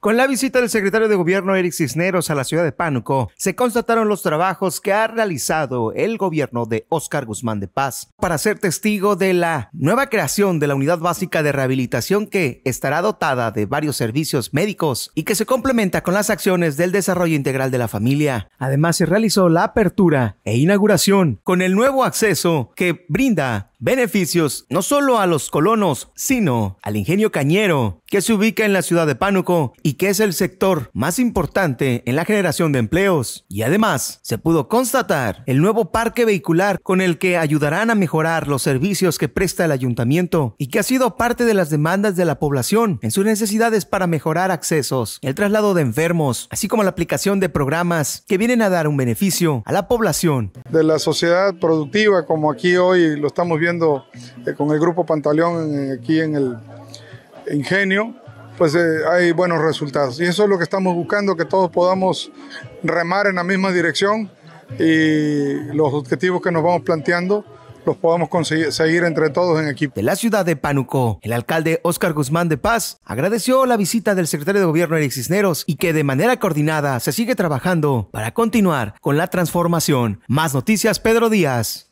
Con la visita del secretario de gobierno Eric Cisneros a la ciudad de Pánuco, se constataron los trabajos que ha realizado el gobierno de Óscar Guzmán de Paz para ser testigo de la nueva creación de la unidad básica de rehabilitación que estará dotada de varios servicios médicos y que se complementa con las acciones del desarrollo integral de la familia. Además, se realizó la apertura e inauguración con el nuevo acceso que brinda beneficios no solo a los colonos, sino al ingenio cañero, que se ubica en la ciudad de Pánuco y que es el sector más importante en la generación de empleos. Y además, se pudo constatar el nuevo parque vehicular con el que ayudarán a mejorar los servicios que presta el ayuntamiento y que ha sido parte de las demandas de la población en sus necesidades para mejorar accesos, el traslado de enfermos, así como la aplicación de programas que vienen a dar un beneficio a la población. De la sociedad productiva, como aquí hoy lo estamos viendo, eh, con el grupo Pantaleón eh, aquí en el Ingenio, pues eh, hay buenos resultados. Y eso es lo que estamos buscando, que todos podamos remar en la misma dirección y los objetivos que nos vamos planteando los podamos conseguir seguir entre todos en equipo. De la ciudad de Pánuco, el alcalde Óscar Guzmán de Paz agradeció la visita del secretario de gobierno Eric Cisneros y que de manera coordinada se sigue trabajando para continuar con la transformación. Más noticias, Pedro Díaz.